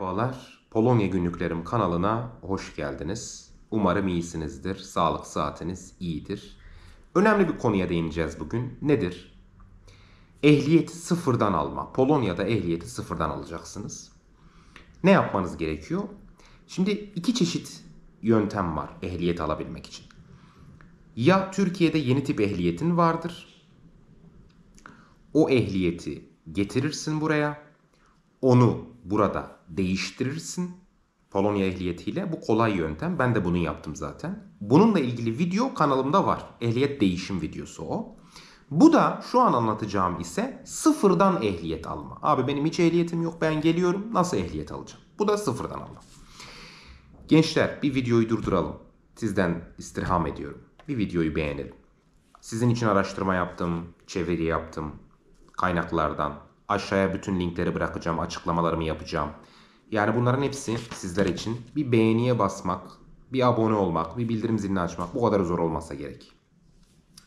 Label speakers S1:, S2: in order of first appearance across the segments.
S1: Merhabalar, Polonya Günlüklerim kanalına hoş geldiniz. Umarım iyisinizdir, sağlık saatiniz iyidir. Önemli bir konuya değineceğiz bugün. Nedir? Ehliyeti sıfırdan alma. Polonya'da ehliyeti sıfırdan alacaksınız. Ne yapmanız gerekiyor? Şimdi iki çeşit yöntem var ehliyet alabilmek için. Ya Türkiye'de yeni tip ehliyetin vardır. O ehliyeti getirirsin buraya. Onu burada değiştirirsin Polonya ehliyetiyle. Bu kolay yöntem. Ben de bunu yaptım zaten. Bununla ilgili video kanalımda var. Ehliyet değişim videosu o. Bu da şu an anlatacağım ise sıfırdan ehliyet alma. Abi benim hiç ehliyetim yok ben geliyorum nasıl ehliyet alacağım? Bu da sıfırdan alma. Gençler bir videoyu durduralım. Sizden istirham ediyorum. Bir videoyu beğenelim. Sizin için araştırma yaptım, çeviri yaptım kaynaklardan, Aşağıya bütün linkleri bırakacağım. Açıklamalarımı yapacağım. Yani bunların hepsi sizler için bir beğeniye basmak, bir abone olmak, bir bildirim zilini açmak bu kadar zor olmasa gerek.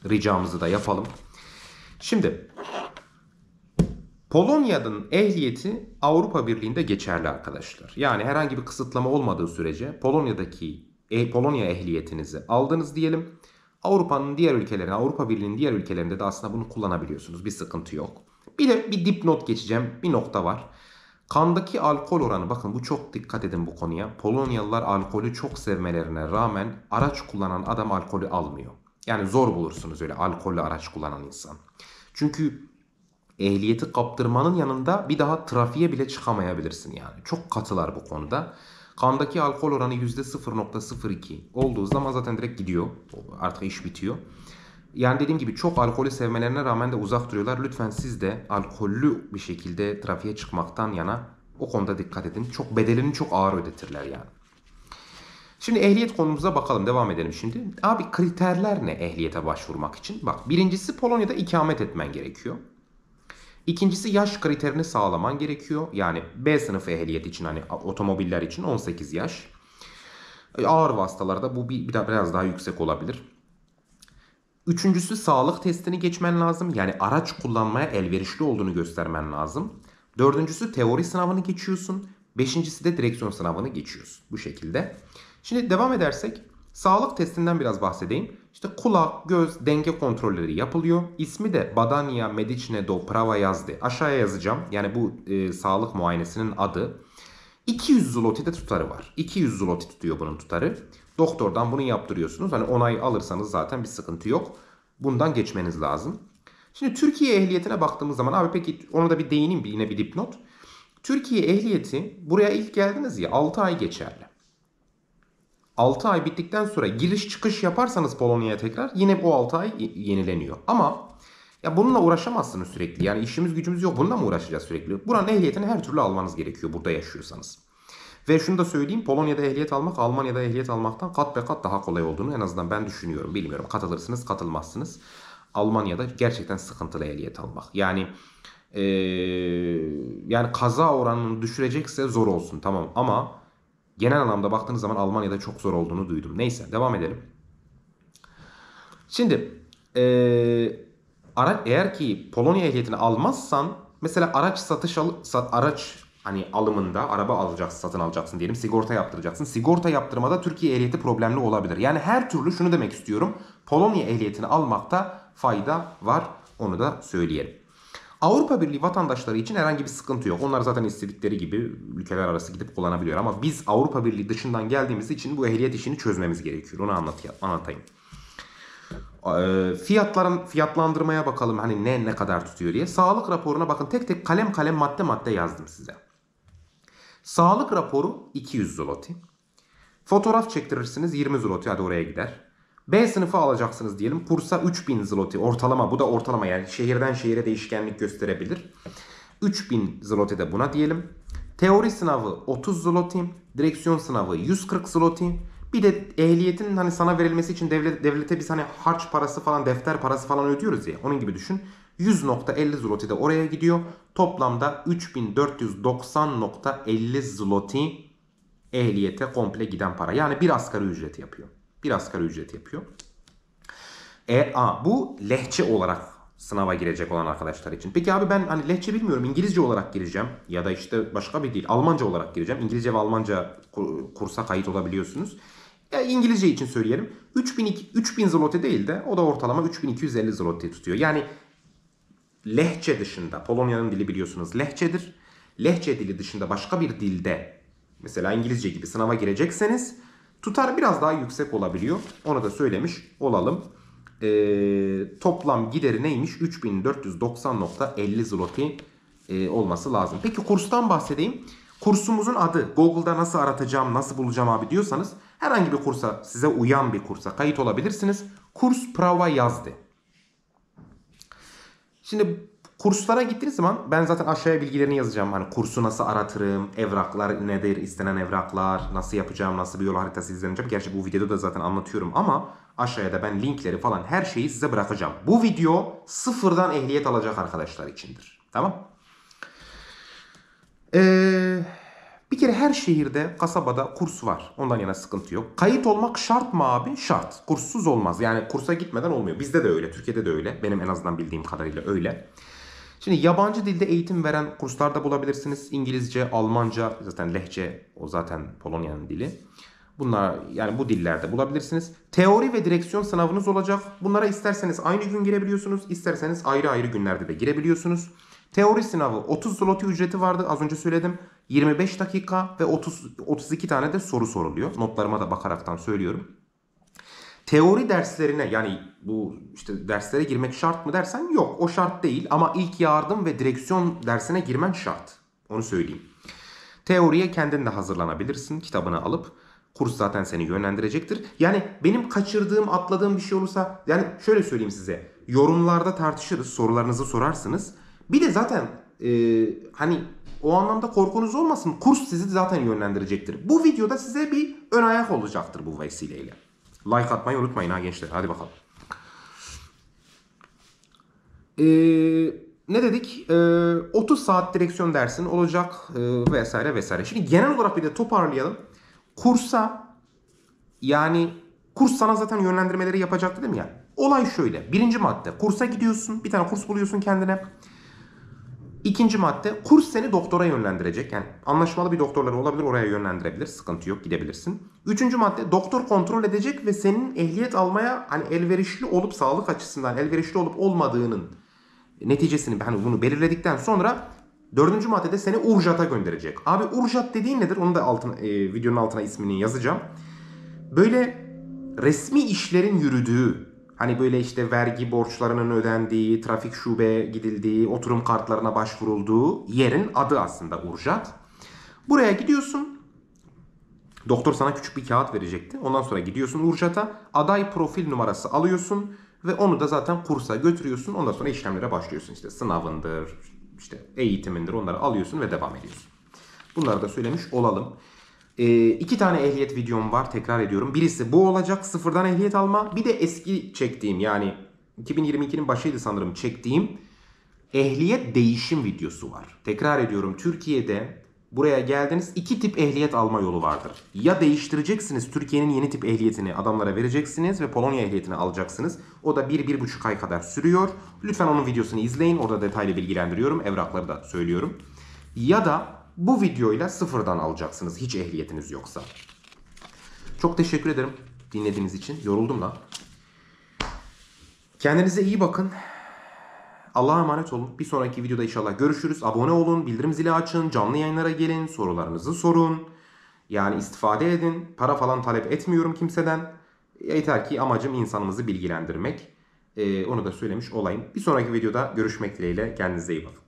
S1: Ricamızı da yapalım. Şimdi Polonya'nın ehliyeti Avrupa Birliği'nde geçerli arkadaşlar. Yani herhangi bir kısıtlama olmadığı sürece Polonya'daki e, Polonya ehliyetinizi aldınız diyelim. Avrupa'nın diğer ülkelerine, Avrupa Birliği'nin diğer ülkelerinde de aslında bunu kullanabiliyorsunuz. Bir sıkıntı yok. Bir, de, bir dipnot geçeceğim. Bir nokta var. Kandaki alkol oranı bakın bu çok dikkat edin bu konuya. Polonyalılar alkolü çok sevmelerine rağmen araç kullanan adam alkolü almıyor. Yani zor bulursunuz öyle alkollü araç kullanan insan. Çünkü ehliyeti kaptırmanın yanında bir daha trafiğe bile çıkamayabilirsin yani. Çok katılar bu konuda. Kandaki alkol oranı %0.02 olduğu zaman zaten direkt gidiyor. Artık iş bitiyor. Yani dediğim gibi çok alkolü sevmelerine rağmen de uzak duruyorlar. Lütfen siz de alkollü bir şekilde trafiğe çıkmaktan yana o konuda dikkat edin. Çok bedelini çok ağır ödetirler yani. Şimdi ehliyet konumuza bakalım devam edelim şimdi. Abi kriterler ne ehliyete başvurmak için? Bak birincisi Polonya'da ikamet etmen gerekiyor. İkincisi yaş kriterini sağlaman gerekiyor. Yani B sınıfı ehliyet için hani otomobiller için 18 yaş. E, ağır vasıtalarda bu bir, biraz daha yüksek olabilir. Üçüncüsü sağlık testini geçmen lazım. Yani araç kullanmaya elverişli olduğunu göstermen lazım. Dördüncüsü teori sınavını geçiyorsun. Beşincisi de direksiyon sınavını geçiyorsun. Bu şekilde. Şimdi devam edersek sağlık testinden biraz bahsedeyim. İşte kulak, göz, denge kontrolleri yapılıyor. İsmi de Badania Medicine do Prava yazdı. Aşağıya yazacağım. Yani bu e, sağlık muayenesinin adı. 200 zloty de tutarı var. 200 zloty tutuyor bunun tutarı. Doktordan bunu yaptırıyorsunuz. Hani onay alırsanız zaten bir sıkıntı yok. Bundan geçmeniz lazım. Şimdi Türkiye ehliyetine baktığımız zaman abi peki ona da bir değineyim yine bir dipnot. Türkiye ehliyeti buraya ilk geldiniz ya 6 ay geçerli. 6 ay bittikten sonra giriş çıkış yaparsanız Polonya'ya tekrar yine o 6 ay yenileniyor. Ama ya bununla uğraşamazsınız sürekli. Yani işimiz gücümüz yok. Bununla mı uğraşacağız sürekli? Buranın ehliyetini her türlü almanız gerekiyor burada yaşıyorsanız. Ve şunu da söyleyeyim. Polonya'da ehliyet almak Almanya'da ehliyet almaktan kat be kat daha kolay olduğunu en azından ben düşünüyorum. Bilmiyorum katılırsınız katılmazsınız. Almanya'da gerçekten sıkıntılı ehliyet almak. Yani ee, yani kaza oranını düşürecekse zor olsun tamam ama genel anlamda baktığınız zaman Almanya'da çok zor olduğunu duydum. Neyse devam edelim. Şimdi ee, araç eğer ki Polonya ehliyetini almazsan mesela araç satış al, sat, araç hani alımında araba alacaksın satın alacaksın diyelim sigorta yaptıracaksın. Sigorta yaptırmada Türkiye ehliyeti problemli olabilir. Yani her türlü şunu demek istiyorum. Polonya ehliyetini almakta fayda var. Onu da söyleyelim. Avrupa Birliği vatandaşları için herhangi bir sıkıntı yok. Onlar zaten istedikleri gibi ülkeler arası gidip kullanabiliyor. Ama biz Avrupa Birliği dışından geldiğimiz için bu ehliyet işini çözmemiz gerekiyor. Onu anlatayım. anlatayım. Ee, fiyatların fiyatlandırmaya bakalım hani ne ne kadar tutuyor diye. Sağlık raporuna bakın tek tek kalem kalem madde madde yazdım size. Sağlık raporu 200 zloti. Fotoğraf çektirirsiniz 20 zloti hadi oraya gider. B sınıfı alacaksınız diyelim. Kursa 3000 zloti ortalama bu da ortalama yani şehirden şehire değişkenlik gösterebilir. 3000 zloti de buna diyelim. Teori sınavı 30 zloti, direksiyon sınavı 140 zloti, bir de ehliyetin hani sana verilmesi için devlet, devlete biz hani harç parası falan defter parası falan ödüyoruz ya. Onun gibi düşün. 100.50 zloti de oraya gidiyor. Toplamda 3490.50 zloti ehliyete komple giden para. Yani bir asgari ücret yapıyor. Bir asgari ücret yapıyor. E, a, bu lehçe olarak sınava girecek olan arkadaşlar için. Peki abi ben hani lehçe bilmiyorum İngilizce olarak gireceğim ya da işte başka bir dil Almanca olarak gireceğim. İngilizce ve Almanca kursa kayıt olabiliyorsunuz. Ya İngilizce için söyleyelim. 3000, 3000 zloty değil de o da ortalama 3250 zloty tutuyor. Yani lehçe dışında Polonya'nın dili biliyorsunuz lehçedir. Lehçe dili dışında başka bir dilde mesela İngilizce gibi sınava girecekseniz tutar biraz daha yüksek olabiliyor. Onu da söylemiş olalım. Ee, toplam gideri neymiş? 3490.50 zloty e, olması lazım. Peki kurstan bahsedeyim. Kursumuzun adı Google'da nasıl aratacağım, nasıl bulacağım abi diyorsanız Herhangi bir kursa, size uyan bir kursa kayıt olabilirsiniz. Kurs prava yazdı. Şimdi kurslara gittiğiniz zaman ben zaten aşağıya bilgilerini yazacağım. Hani kursu nasıl aratırım, evraklar nedir, istenen evraklar, nasıl yapacağım, nasıl bir yol haritası izleneceğim. Gerçi bu videoda da zaten anlatıyorum ama aşağıya da ben linkleri falan her şeyi size bırakacağım. Bu video sıfırdan ehliyet alacak arkadaşlar içindir. Tamam? kere her şehirde, kasabada kurs var. Ondan yana sıkıntı yok. Kayıt olmak şart mı abi? Şart. Kurssuz olmaz. Yani kursa gitmeden olmuyor. Bizde de öyle. Türkiye'de de öyle. Benim en azından bildiğim kadarıyla öyle. Şimdi yabancı dilde eğitim veren kurslarda bulabilirsiniz. İngilizce, Almanca, zaten lehçe o zaten Polonya'nın dili. Bunlar yani bu dillerde bulabilirsiniz. Teori ve direksiyon sınavınız olacak. Bunlara isterseniz aynı gün girebiliyorsunuz, isterseniz ayrı ayrı günlerde de girebiliyorsunuz. Teori sınavı 30 zloty ücreti vardı az önce söyledim. 25 dakika ve 30 32 tane de soru soruluyor. Notlarıma da bakaraktan söylüyorum. Teori derslerine yani bu işte derslere girmek şart mı dersen yok o şart değil ama ilk yardım ve direksiyon dersine girmen şart. Onu söyleyeyim. Teoriye kendin de hazırlanabilirsin kitabını alıp. Kurs zaten seni yönlendirecektir. Yani benim kaçırdığım, atladığım bir şey olursa yani şöyle söyleyeyim size. Yorumlarda tartışırız, sorularınızı sorarsınız. Bir de zaten e, hani o anlamda korkunuz olmasın. Kurs sizi zaten yönlendirecektir. Bu videoda size bir ön ayak olacaktır bu vesileyle. Like atmayı unutmayın ha gençler. Hadi bakalım. Ee, ne dedik? Ee, 30 saat direksiyon dersin olacak e, vesaire vesaire. Şimdi genel olarak bir de toparlayalım. Kursa yani kurs sana zaten yönlendirmeleri yapacak dedim ya. Olay şöyle. Birinci madde. Kursa gidiyorsun. Bir tane kurs buluyorsun kendine. İkinci madde kurs seni doktora yönlendirecek. Yani anlaşmalı bir doktorları olabilir oraya yönlendirebilir. Sıkıntı yok gidebilirsin. Üçüncü madde doktor kontrol edecek ve senin ehliyet almaya hani elverişli olup sağlık açısından elverişli olup olmadığının neticesini hani bunu belirledikten sonra dördüncü maddede seni Urjat'a gönderecek. Abi Urjat dediğin nedir? Onu da altına, e, videonun altına ismini yazacağım. Böyle resmi işlerin yürüdüğü Hani böyle işte vergi borçlarının ödendiği, trafik şube gidildiği, oturum kartlarına başvurulduğu yerin adı aslında Urjat. Buraya gidiyorsun. Doktor sana küçük bir kağıt verecekti. Ondan sonra gidiyorsun Urjat'a. Aday profil numarası alıyorsun ve onu da zaten kursa götürüyorsun. Ondan sonra işlemlere başlıyorsun. İşte sınavındır, işte eğitimindir onları alıyorsun ve devam ediyorsun. Bunları da söylemiş olalım. E, iki tane ehliyet videom var tekrar ediyorum. Birisi bu olacak sıfırdan ehliyet alma. Bir de eski çektiğim yani 2022'nin başıydı sanırım çektiğim ehliyet değişim videosu var. Tekrar ediyorum Türkiye'de buraya geldiniz iki tip ehliyet alma yolu vardır. Ya değiştireceksiniz Türkiye'nin yeni tip ehliyetini adamlara vereceksiniz ve Polonya ehliyetini alacaksınız. O da 1-1,5 ay kadar sürüyor. Lütfen onun videosunu izleyin orada detaylı bilgilendiriyorum evrakları da söylüyorum. Ya da bu videoyla sıfırdan alacaksınız hiç ehliyetiniz yoksa. Çok teşekkür ederim dinlediğiniz için. Yoruldum lan. Kendinize iyi bakın. Allah'a emanet olun. Bir sonraki videoda inşallah görüşürüz. Abone olun, bildirim zili açın, canlı yayınlara gelin, sorularınızı sorun. Yani istifade edin. Para falan talep etmiyorum kimseden. Yeter ki amacım insanımızı bilgilendirmek. Ee, onu da söylemiş olayım. Bir sonraki videoda görüşmek dileğiyle. Kendinize iyi bakın.